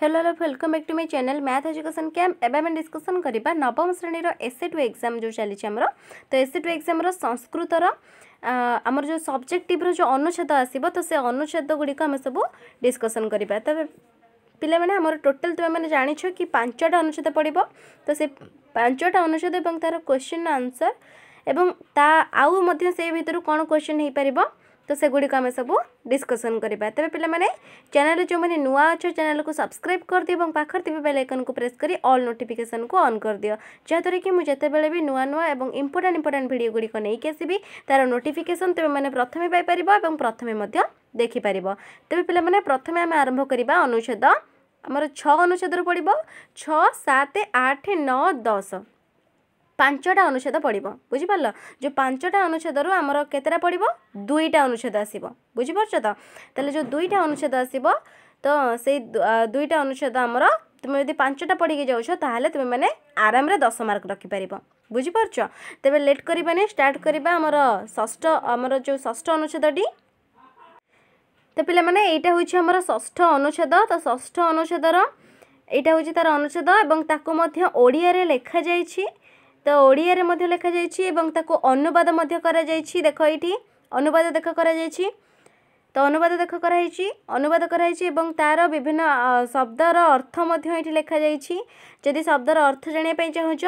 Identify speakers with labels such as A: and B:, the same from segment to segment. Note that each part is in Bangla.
A: hello hello welcome back to my channel math education camp एवं आम डिस्कसन करवा नवम श्रेणीर एसे टू एग्जाम जो चली आमर तो एसे टू एग्जाम संस्कृतर आमर जो सब्जेक्टिव जो अनुच्छेद आसो तो से अनुच्छेद गुड़िक आम सब डिस्कसन करवा तो ପିଲାମାନେ ଆମର ଟୋଟାଲ୍ ତୁମେମାନେ ଜାଣିଛ କି ପାଞ୍ଚଟା ଅନୁଚ୍ଛେଦ ପଡ଼ିବ ତ ସେ ପାଞ୍ଚଟା ଅନୁଚ୍ଛେଦ ଏବଂ ତା'ର କ୍ୱେଶ୍ଚିନ୍ ଆନ୍ସର୍ ଏବଂ ତା ଆଉ ମଧ୍ୟ ସେ ଭିତରୁ କ'ଣ କ୍ୱେଶ୍ଚିନ୍ ହେଇପାରିବ ତ ସେଗୁଡ଼ିକ ଆମେ ସବୁ ଡିସ୍କସନ୍ କରିବା ତେବେ ପିଲାମାନେ ଚ୍ୟାନେଲ୍ରେ ଯେଉଁମାନେ ନୂଆ ଅଛ ଚ୍ୟାନେଲ୍କୁ ସବସ୍କ୍ରାଇବ୍ କରିଦିଅ ଏବଂ ପାଖରେ ଥିବା ବେଲ୍ ଆଇକନ୍କୁ ପ୍ରେସ୍ କରି ଅଲ୍ ନୋଟିଫିକେସନ୍କୁ ଅନ୍ କରିଦିଅ ଯାହାଦ୍ୱାରା କି ମୁଁ ଯେତେବେଳେ ବି ନୂଆ ନୂଆ ଏବଂ ଇମ୍ପୋର୍ଟାଣ୍ଟ ଇମ୍ପୋର୍ଟାଣ୍ଟ ଭିଡ଼ିଓ ଗୁଡ଼ିକ ନେଇକି ଆସିବି ତା'ର ନୋଟିଫିକେସନ୍ ତୁମେମାନେ ପ୍ରଥମେ ପାଇପାରିବ ଏବଂ ପ୍ରଥମେ ମଧ୍ୟ ଦେଖିପାରିବ ତେବେ ପିଲାମାନେ ପ୍ରଥମେ ଆମେ ଆରମ୍ଭ କରିବା ଅନୁଚ୍ଛେଦ ଆମର ଛଅ ଅନୁଚ୍ଛେଦରୁ ପଡ଼ିବ ଛଅ ସାତ ଆଠ ନଅ ଦଶ ପାଞ୍ଚଟା ଅନୁଚ୍ଛେଦ ପଡ଼ିବ ବୁଝିପାରିଲ ଯେଉଁ ପାଞ୍ଚଟା ଅନୁଚ୍ଛେଦରୁ ଆମର କେତେଟା ପଡ଼ିବ ଦୁଇଟା ଅନୁଚ୍ଛେଦ ଆସିବ ବୁଝିପାରୁଛ ତ ତାହେଲେ ଯେଉଁ ଦୁଇଟା ଅନୁଚ୍ଛେଦ ଆସିବ ତ ସେଇ ଦୁଇଟା ଅନୁଚ୍ଛେଦ ଆମର তুমি যদি পাঁচটা পড়িকি যাওছ তাহলে তুমি মানে আরামে দশ মার্ক রখিপার বুঝিপারছ তবে লেট করবানি স্টার্ট করা আমার ষষ্ঠ আমার যে ষষ্ঠ অনুচ্ছেদটি তো পিলা মানে এইটা হচ্ছে আমার ষষ্ঠ অনুচ্ছেদ তো ষষ্ঠ অনুচ্ছেদর এইটা হচ্ছে তার অনুচ্ছেদ এবং তাকে মধ্যে ওড়িয়ারে লেখা যাইছে তো ଓଡ଼ିଆରେ ମଧ୍ୟ ଲେଖାଯାଇଛି ଏବଂ ତାକୁ ଅନୁବାଦ ମଧ୍ୟ କରାଯାଇଛି ଦେଖ ଏଇଠି ଅନୁବାଦ ଦେଖ କରାଯାଇଛି ତ ଅନୁବାଦ ଦେଖ କରାହେଇଛି ଅନୁବାଦ କରାହେଇଛି ଏବଂ ତା'ର ବିଭିନ୍ନ ଶବ୍ଦର ଅର୍ଥ ମଧ୍ୟ ଏଇଠି ଲେଖାଯାଇଛି ଯଦି ଶବ୍ଦର ଅର୍ଥ ଜାଣିବା ପାଇଁ ଚାହୁଁଛ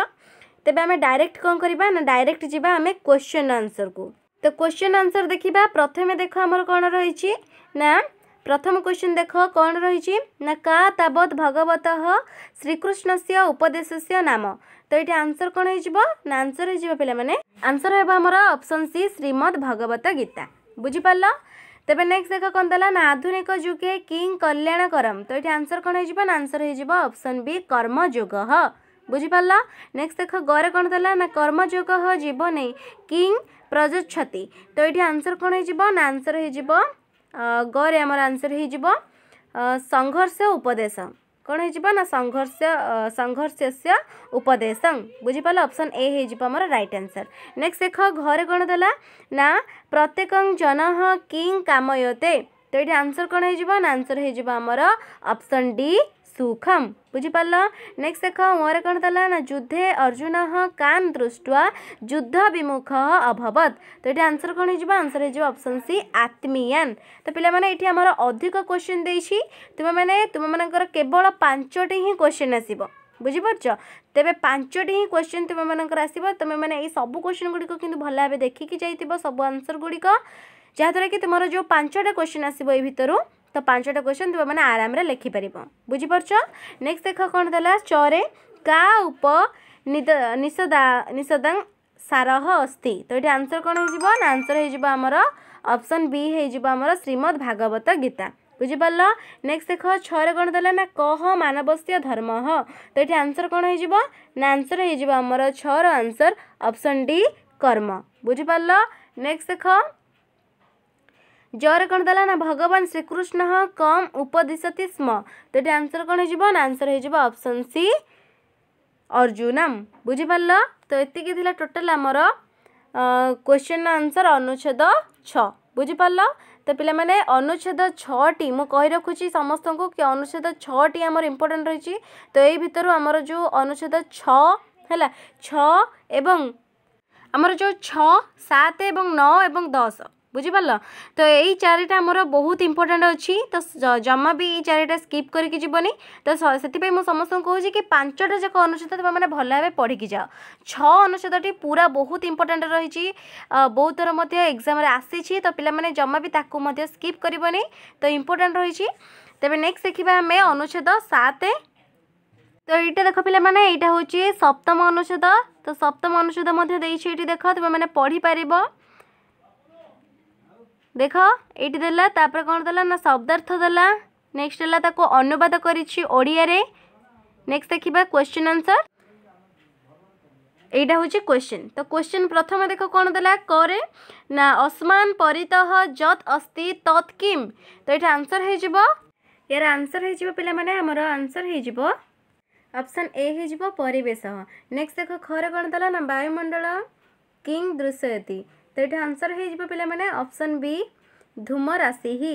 A: ତେବେ ଆମେ ଡାଇରେକ୍ଟ କ'ଣ କରିବା ନା ଡାଇରେକ୍ଟ ଯିବା ଆମେ କ୍ୱେଶ୍ଚନ୍ ଆନ୍ସର୍କୁ ତ କ୍ୱେଶ୍ଚନ୍ ଆନ୍ସର୍ ଦେଖିବା ପ୍ରଥମେ ଦେଖ ଆମର କ'ଣ ରହିଛି ନା प्रथम क्वेश्चन देख कौन रही ना का तावत भगवत श्रीकृष्ण से उपदेश नाम तो ये आंसर कौन हो आंसर हो पे आंसर होमर अप्सन सी श्रीमद भगवत गीता बुझिपाल तेज नेक्स्ट देख कौन देला ना आधुनिक जुगे किंग कल्याण करम तो ये आंसर कौन हो आंसर होप्शन बी कर्म युग बुझिपार नेक्स्ट देख गरे कौन देला ना कर्म युग जीवन किंग प्रजच्छति तो ये आंसर कौन हो आंसर हो ଗରେ ଆମର ଆନ୍ସର୍ ହେଇଯିବ ସଂଘର୍ଷ ଉପଦେଶ କ'ଣ ହେଇଯିବ ନା ସଂଘର୍ଷ ସଂଘର୍ଷସ୍ୟ ଉପଦେଶଂ ବୁଝିପାରିଲ ଅପସନ୍ ଏ ହେଇଯିବ ଆମର ରାଇଟ୍ ଆନ୍ସର୍ ନେକ୍ସଟ ଦେଖ ଘରେ କ'ଣ ଦେଲା ନା ପ୍ରତ୍ୟେକ ଜନଃ କିଂ କାମୟତେ ତ ଏଇଠି ଆନ୍ସର୍ କ'ଣ ହେଇଯିବ ନା ଆନ୍ସର୍ ହେଇଯିବ ଆମର ଅପସନ୍ ଡି सुखम बुझिपाल नेक्स्ट देख मोर कौन था ना युद्धे अर्जुन का दृष्टवा युद्ध विमुख अभवत तो ये आंसर कौन हो होन्सर होप्शन सी आत्मीयन तो पे आम अधिक क्वेश्चन देसी तुम मानकर केवल पांचटे ही क्वेश्चन आस बुझिप तेरे पांचटी ही क्वेश्चन तुम मानक तुम मैंने ये सब क्वेश्चन गुड़िक भल भाव देखिक जाइ सब आंसर गुड़िक जहाद्वारा कि तुम जो पांचटा क्वेश्चन आसो यूर ତ ପାଞ୍ଚଟା କ୍ୱେଶ୍ଚନ୍ ତୁମେମାନେ ଆରାମରେ ଲେଖିପାରିବ ବୁଝିପାରୁଛ ନେକ୍ସଟ୍ ଦେଖ କ'ଣ ଦେଲା ଚରେ କା ଉପ ନିଷଦା ସାରହ ଅସ୍ଥି ତ ଏଠି ଆନ୍ସର୍ କ'ଣ ହେଇଯିବ ନା ଆନ୍ସର୍ ହେଇଯିବ ଆମର ଅପସନ୍ ବି ହେଇଯିବ ଆମର ଶ୍ରୀମଦ୍ ଭାଗବତ ଗୀତା ବୁଝିପାରିଲ ନେକ୍ସଟ୍ ଦେଖ ଛଅରେ କ'ଣ ଦେଲା ନା କହ ମାନବସ୍ୟ ଧର୍ମ ହ ତ ଏଠି ଆନ୍ସର୍ କ'ଣ ହେଇଯିବ ନା ଆନ୍ସର୍ ହେଇଯିବ ଆମର ଛଅର ଆନ୍ସର୍ ଅପସନ୍ ଡି କର୍ମ ବୁଝିପାରିଲ ନେକ୍ସଟ୍ ଦେଖ ଜର କ'ଣ ଦେଲା ନା ଭଗବାନ ଶ୍ରୀକୃଷ୍ଣ କମ୍ ଉପଦିଶତି ସ୍ମ ତ ଏଠି ଆନ୍ସର କ'ଣ ହେଇଯିବ ନା ଆନ୍ସର ହେଇଯିବ ଅପସନ୍ ସି ଅର୍ଜୁନମ୍ ବୁଝିପାରିଲ ତ ଏତିକି ଥିଲା ଟୋଟାଲ୍ ଆମର କ୍ୱେଶ୍ଚିନ୍ର ଆନ୍ସର ଅନୁଚ୍ଛେଦ ଛଅ ବୁଝିପାରିଲ ତ ପିଲାମାନେ ଅନୁଚ୍ଛେଦ ଛଅଟି ମୁଁ କହି ରଖୁଛି ସମସ୍ତଙ୍କୁ କି ଅନୁଚ୍ଛେଦ ଛଅଟି ଆମର ଇମ୍ପୋର୍ଟାଣ୍ଟ ରହିଛି ତ ଏଇ ଭିତରୁ ଆମର ଯେଉଁ ଅନୁଚ୍ଛେଦ ଛଅ ହେଲା ଛଅ ଏବଂ ଆମର ଯେଉଁ ଛଅ ସାତ ଏବଂ ନଅ ଏବଂ ଦଶ বুঝিপারল তো এই চারিটা আমার বহুত ইম্পর্টাট অছি তো জমা বি এই চারিটা স্কিপ করিকি যাবনি তো সেপাই মু সমস্ত কুচি কি পাঁচটা যাক অনুচ্ছেদ তোমার ভাল ভাবে পড়িকি যাও ছ অনুচ্ছেদটি পুরা বহুত ইম্পর্টাট রয়েছে বহু থর মধ্যে এক্সামে আসিছি তো পিলামানে জমা বি তাকে মধ্যে স্কিপ করবনি তো ইম্পর্টাট রয়েছে তবে নেক্সট দেখিবা আমি অনুচ্ছেদ সাত তো এইটা দেখো পিলামানে এইটা হচ্ছে সপ্তম অনুচ্ছেদ তো সপ্তম অনুচ্ছেদ মধ্যে দিয়েছি এটি দেখো তুমি মানে পড়িপারিব দেখ এইটি দেলা তাপরে কোণ দেলা না শব্দার্থ দেলা নেক্সট দেলা তাকে অনুবাদ করেছি ওড়িয়ারে নেক্সট দেখিবা কোশ্চিন আনসর এইটা হচ্ছে কোশ্চিন তো কোশ্চিন প্রথমে দেখো কোণ দেলা করে না অসমান পরিতহ যত অস্তি তৎ কিম তো এটা আনসর হয়ে যাব ইয়ার আনসর হয়ে যাব পিলা মানে আমার আনসর হয়ে যাব অপশন এ হয়ে যাব পরিবেশ নেক্সট দেখো খরে কোণ দেলা না বায়ুমণ্ডল কিং দৃশ্যয়তী तो ये आंसर हो पाने अप्सन बी धूम राशि ही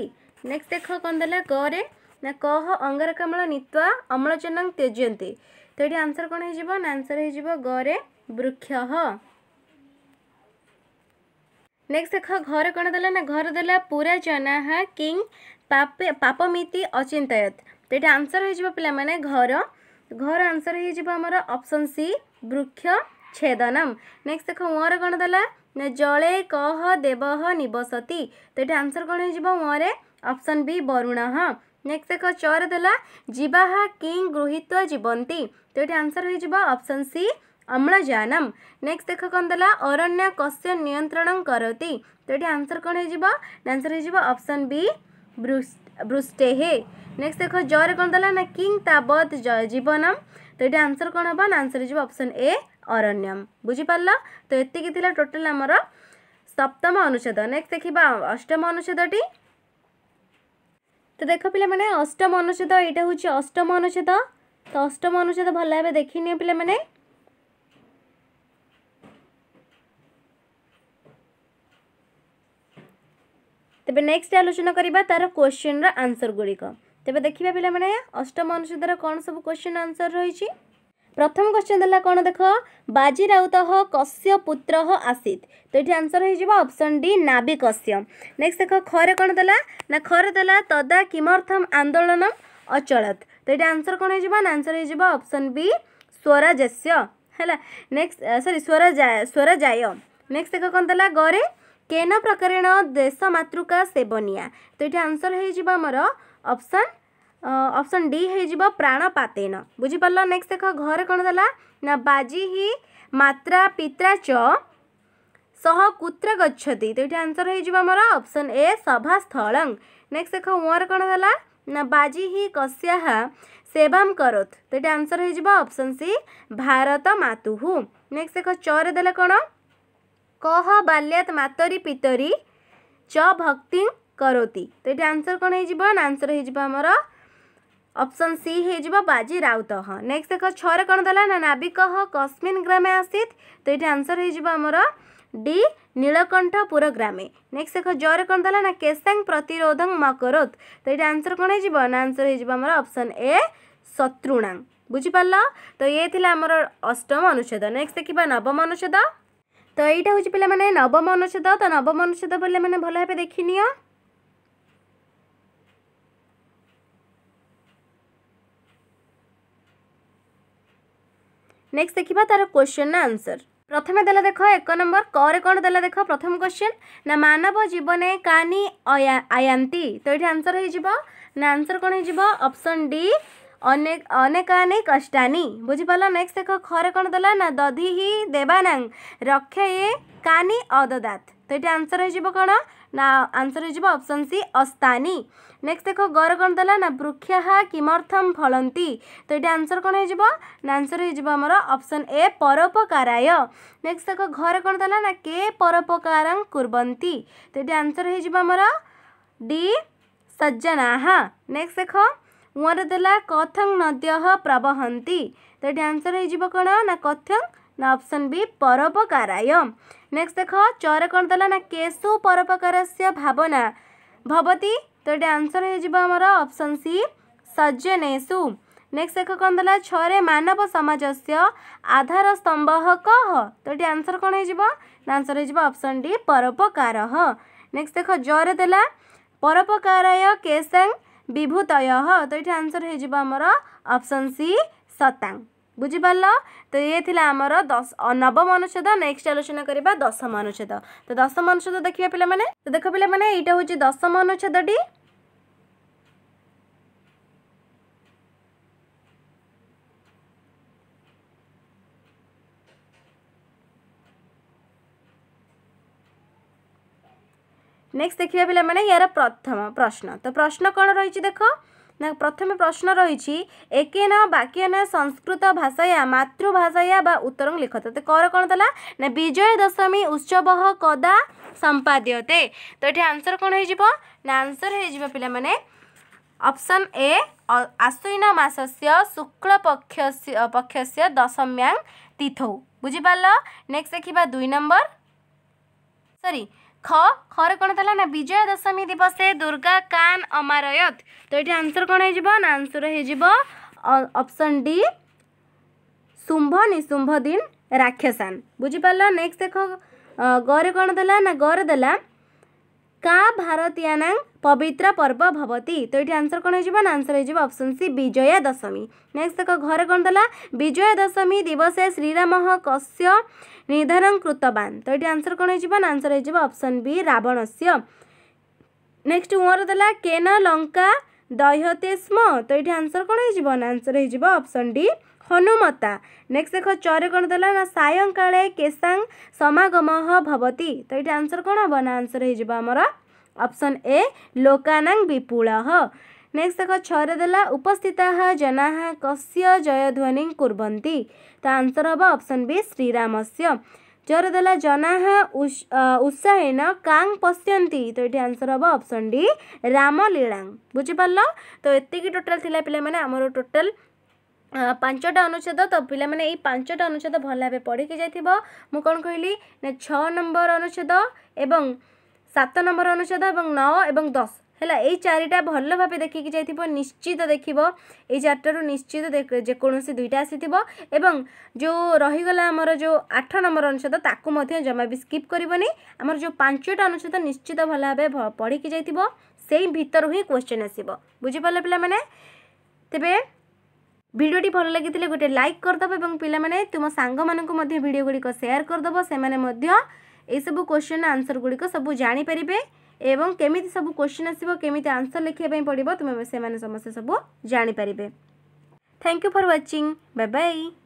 A: नेक्स्ट देख कौन दे क ना कह अंगारकाम्ल नीत्वा अम्लजनक त्यजन्ति तो ये आंसर कौन हो आंसर हो गरे वृक्ष नेक्स्ट देख घर कौन दे ना घर दे पूरा जनाहा किंग पापे पापमिति अचिंतयत तो ये आंसर हो पाने घर घर आंसर होमर ऑप्शन सी वृक्ष छेदनम नेक्स्ट देख वर कौन दे ନା ଜଳେ କହ ଦେବହ ନିବସତି ତ ଏଠି ଆନ୍ସର୍ କ'ଣ ହେଇଯିବ ମୋରେ ଅପସନ୍ ବି ବରୁଣଃ ନେକ୍ସଟ ଦେଖ ଚରେ ଦେଲା ଜିବାହା କିଂ ଗୃହୀତ୍ୱ ଜୀବନ୍ତି ତ ଏଠି ଆନ୍ସର୍ ହେଇଯିବ ଅପସନ୍ ସି ଅମ୍ଳଜାନମ୍ ନେକ୍ସଟ ଦେଖ କ'ଣ ଦେଲା ଅରଣ୍ୟ କସ୍ୟ ନିୟନ୍ତ୍ରଣ କରତି ତ ଏଠି ଆନ୍ସର୍ କ'ଣ ହେଇଯିବ ଆନ୍ସର୍ ହେଇଯିବ ଅପସନ୍ ବି ବୃଷ୍ଟେହେ ନେକ୍ସଟ ଦେଖ ଜରେ କ'ଣ ଦେଲା ନା କିଂ ତାବତ୍ ଜୀବନମ୍ ତ ଏଠି ଆନ୍ସର୍ କ'ଣ ହେବ ନା ଆନ୍ସର୍ ହେଇଯିବ ଅପସନ୍ ଏ ଅରଣ୍ୟମ୍ ବୁଝିପାରିଲ ତ ଏତିକି ଥିଲା ଟୋଟାଲ୍ ଆମର ସପ୍ତମ ଅନୁଚ୍ଛେଦ ନେକ୍ସଟ ଦେଖିବା ଅଷ୍ଟମ ଅନୁଚ୍ଛେଦଟି ତ ଦେଖ ପିଲାମାନେ ଅଷ୍ଟମ ଅନୁଚ୍ଛେଦ ଏଇଟା ହେଉଛି ଅଷ୍ଟମ ଅନୁଚ୍ଛେଦ ତ ଅଷ୍ଟମ ଅନୁଚ୍ଛେଦ ଭଲ ଭାବେ ଦେଖିନିଅ ପିଲାମାନେ ତେବେ ନେକ୍ସଟ ଆଲୋଚନା କରିବା ତାର କୋଶ୍ଚିନ୍ର ଆନ୍ସର୍ ଗୁଡ଼ିକ ତେବେ ଦେଖିବା ପିଲାମାନେ ଅଷ୍ଟମ ଅନୁଚ୍ଛେଦର କ'ଣ ସବୁ କୋଶ୍ଚିନ୍ ଆନ୍ସର୍ ରହିଛି ପ୍ରଥମ କ୍ୱେଶ୍ଚନ୍ ଦେଲା କ'ଣ ଦେଖ ବାଜି ରାଉତ କଶ୍ୟ ପୁତ୍ର ଆସିତ ତ ଏଠି ଆନ୍ସର୍ ହେଇଯିବ ଅପସନ୍ ଡି ନାବି କଶ୍ୟ ନେକ୍ସଟ ଦେଖ ଖରେ କ'ଣ ଦେଲା ନା ଖରେ ଦେଲା ତଦା କିମର୍ଥମ ଆନ୍ଦୋଳନ ଅଚଳତ ତ ଏଠି ଆନ୍ସର୍ କ'ଣ ହେଇଯିବ ନା ଆନ୍ସର୍ ହେଇଯିବ ଅପସନ୍ ବି ସ୍ୱରାଜସ୍ୟ ହେଲା ନେକ୍ସଟ ସରି ସ୍ୱରାଜା ସ୍ୱରାଜାୟ ନେକ୍ସଟ ଦେଖ କ'ଣ ଦେଲା ଗରେ କେନ ପ୍ରକାରେଣ ଦେଶ ମାତୃକା ସେବନୀୟା ତ ଏଠି ଆନ୍ସର୍ ହେଇଯିବ ଆମର ଅପସନ୍ ଅପସନ୍ ଡି ହେଇଯିବ ପ୍ରାଣପାତେନ ବୁଝିପାରିଲ ନେକ୍ସଟ ଦେଖ ଘରେ କ'ଣ ଦେଲା ନା ବାଜି ହି ମାତ୍ରା ପିତ୍ରା ଚ ସହ କୁତ୍ର ଗଚ୍ଛତି ତ ଏଠି ଆନ୍ସର ହେଇଯିବ ଆମର ଅପସନ୍ ଏ ସଭାସ୍ଥଳଂ ନେକ୍ସଟ ଦେଖ ଉଆଁରେ କ'ଣ ଦେଲା ନା ବାଜି ହି କସ୍ୟାହ ସେବାମ କରୋତ ତ ଏଠି ଆନ୍ସର ହେଇଯିବ ଅପସନ୍ ସି ଭାରତ ମାତୁହୁ ନେକ୍ସଟ ଦେଖ ଚରେ ଦେଲେ କ'ଣ କହ ବାଲ୍ୟାତ ମାତରି ପିତରି ଚ ଭକ୍ତି କରତି ତ ଏଠି ଆନ୍ସର କ'ଣ ହେଇଯିବ ନା ଆନ୍ସର ହେଇଯିବ ଆମର ଅପସନ୍ ସି ହେଇଯିବ ବାଜି ରାଉତହ ନେକ୍ସଟ ଦେଖ ଛଅରେ କ'ଣ ଦେଲା ନା ନାବିକହ କସ୍ମିନ୍ ଗ୍ରାମେ ଆସିତ ତ ଏଇଠି ଆନ୍ସର ହେଇଯିବ ଆମର ଡି ନୀଳକଣ୍ଠପୁର ଗ୍ରାମେ ନେକ୍ସଟ ଦେଖ ଜରେ କ'ଣ ଦେଲା ନା କେସାଙ୍ଗ ପ୍ରତିରୋଧଂ ମକରୋତ ତ ଏଇଠି ଆନ୍ସର କ'ଣ ହେଇଯିବ ନା ଆନ୍ସର ହେଇଯିବ ଆମର ଅପସନ୍ ଏ ଶତ୍ରୁଣାଂ ବୁଝିପାରିଲ ତ ଇଏ ଥିଲା ଆମର ଅଷ୍ଟମ ଅନୁଚ୍ଛେଦ ନେକ୍ସଟ ଦେଖିବା ନବମ ଅନୁଚ୍ଛେଦ ତ ଏଇଟା ହେଉଛି ପିଲାମାନେ ନବମ ଅନୁଚ୍ଛେଦ ତ ନବମ ଅନୁଚ୍ଛେଦ ପିଲାମାନେ ଭଲ ଭାବେ ଦେଖିନିଅ নেক্সট দেখিবা তার কোশ্চেন আনসর প্রথমে দেলা দেখ এক নম্বর করে কোণ দেলা দেখ প্রথম কোশ্চেন না মানব জীবনে কানি আয়ান্তি তো এটি আনসর হয়ে যাব না আনসর কোণ হয়ে যাব অপশন ডি অনেক অনেকানি কষ্টানি বুঝিপার নেক্সট দেখ খরে কোণ দেলা না দধি হি দেবানাং রক্ষে কানি অদদাত তো এটা আনসার হয়ে যাব কোণ না আনসার হয়ে যাব অপশন সি অস্তানি নেক্সট দেখো গর কোণ দেলা না বৃক্ষা কিমর্থম ফলন্তি তো এটা আনসার কোণ হয়ে যাব না আনসার হয়ে যাব আমার অপশন এ পরোপকারায় নেক্সট দেখো ঘর কোণ দেলা না কে পরোপকারং কুরবন্তি তো এটা আনসার হয়ে যাব আমার ডি সজ্জনা নেক্সট দেখো ଉଆଁରେ ଦେଲା କଥଂ ନଦ୍ୟଃ ପ୍ରବହନ୍ତି ତ ଏଠି ଆନ୍ସର୍ ହେଇଯିବ କ'ଣ ନା କଥଂ ନା ଅପସନ୍ ବି ପରୋପକାରାୟ नेक्स्ट देख चर कौन देला ना केशु परोपकार भावना भवती तो ये आंसर होमर अप्सन सी सज्जनेशु नेक्स्ट देख कौन देला छः मानव समाज से आधार स्तंभ कह तो ये आंसर कौन हो आंसर होप्शन डी परोपकार नेक्स्ट देख जरे देला परोपकार केशें विभूतय तो ये आंसर होमर अप्सन सी सतांग ବୁଝିପାରିଲ ତ ଇଏ ଥିଲା ଆମର ଦଶ ନବମ ଅନୁଚ୍ଛେଦ ନେକ୍ସଟ ଆଲୋଚନା କରିବା ଦଶମ ଅନୁଚ୍ଛେଦ ତ ଦଶମ ଅନୁଚ୍ଛେଦ ଦେଖିବା ପିଲାମାନେ ତ ଦେଖ ପିଲାମାନେ ଏଇଟା ହେଉଛି ଦଶମ ଅନୁଚ୍ଛେଦଟି ନେକ୍ସଟ ଦେଖିବା ପିଲାମାନେ ଏହାର ପ୍ରଥମ ପ୍ରଶ୍ନ ତ ପ୍ରଶ୍ନ କ'ଣ ରହିଛି ଦେଖ প্রথম প্রশ্ন রয়েছে একেন বাক্যন সংস্কৃত ভাষায়া মাতৃভাষায়া বা উত্তরং লিখতে কর কোণ লা না বিজয় দশমী উৎসব কদা সম্পাদ্যতে তো এটি আনসর কোণ হয়ে যাব না আনসর হয়ে যাব পিলামানে অপশন এ আশ্বিন মাসস্য শুক্লপক্ষ পক্ষস্য দশম্যাং তিথৌ বুঝিপারল নেক্সট দেখিবা দুই নম্বর সরি ख खर ना विजया दशमी दिवस दुर्गा कान् अमारयत्सर कहाँ है आन्सर हैजो अप्सन डि शुम्भ नि शुम्भदिन राक्ष बुझि पार नेक्सट देख गरेला कारङ पवित्र पर्व तो ये आंसर कौन हो answer option option Vijaya Dashami next देख घर कन् दला दशमी दिवस श्रीरम कस्य कृतवान तो ति आन्सर कन्जि आन्सर है अप्सन बी रावणस्य नेक्सट उँर देला केन स्म तो ये आन्सर कौन हो आंसर अप्सन डी हनुमता नेक्स्ट एक चरे समागम भवती तो भवति आंसर कौन हम ना आंसर होमर ଅପସନ୍ ଏ ଲୋକାନାଂ ବିପୁଳ ନେକ୍ସଟ ଦେଖ ଛଅରେ ଦେଲା ଉପସ୍ଥିତ ଜନା କଶ୍ୟ ଜୟଧ୍ୱନିଂ କୁର୍ବନ୍ତି ତ ଆନ୍ସର ହେବ ଅପସନ୍ ବି ଶ୍ରୀରାମସ୍ୟ ଜରେ ଦେଲା ଜନା ଉତ୍ସାହୀନ କାଂ ପଶ୍ୟନ୍ତି ତ ଏଠି ଆନ୍ସର ହେବ ଅପସନ୍ ଡି ରାମଲୀଳାଂ ବୁଝିପାରିଲ ତ ଏତିକି ଟୋଟାଲ ଥିଲା ପିଲାମାନେ ଆମର ଟୋଟାଲ ପାଞ୍ଚଟା ଅନୁଚ୍ଛେଦ ତ ପିଲାମାନେ ଏଇ ପାଞ୍ଚଟା ଅନୁଚ୍ଛେଦ ଭଲ ଭାବେ ପଢ଼ିକି ଯାଇଥିବ ମୁଁ କ'ଣ କହିଲି ନା ଛଅ ନମ୍ବର ଅନୁଚ୍ଛେଦ ଏବଂ সাত নম্বর অনুচ্ছেদ এবং নয় এবং দশ ହେଲା ଏଇ ଚାରିଟା ଭଲ ଭାବେ ଦେଖିକି ଯାଇଥିବ ନିଶ୍ଚିତ ଦେଖିବ ଏଇ ଚାରିଟାରୁ ନିଶ୍ଚିତ ଯେକୌଣସି ଦୁଇଟା ଆସିଥିବ ଏବଂ ଯେଉଁ ରହିଗଲା ଆମର ଯେଉଁ ଆଠ ନମ୍ବର ଅନୁଚ୍ଛେଦ ତାକୁ ମଧ୍ୟ ଜମା ବି ସ୍କିପ୍ କରିବନି ଆମର ଯେଉଁ ପାଞ୍ଚଟା ଅନୁଚ୍ଛେଦ ନିଶ୍ଚିତ ଭଲ ଭାବେ ପଢ଼ିକି ଯାଇଥିବ ସେଇ ଭିତରୁ ହିଁ କ୍ୱେଶ୍ଚନ୍ ଆସିବ ବୁଝିପାରିଲେ ପିଲାମାନେ ତେବେ ভিডিওটি ভালো লাগিলে গোটে লাইক করদেব এবং পিলামানে তুম সাংমানু মধ্যে ভিডিও গুড়ি সেয়ার করদেব সেমানে মধ্য ଏଇସବୁ କୋଶ୍ଚିନ୍ ଆନ୍ସର୍ ଗୁଡ଼ିକ ସବୁ ଜାଣିପାରିବେ ଏବଂ କେମିତି ସବୁ କୋଶ୍ଚିନ୍ ଆସିବ କେମିତି ଆନ୍ସର୍ ଲେଖିବା ପାଇଁ ପଡ଼ିବ ତୁମେ ସେମାନେ ସମସ୍ତେ ସବୁ ଜାଣିପାରିବେ thank you for watching bye bye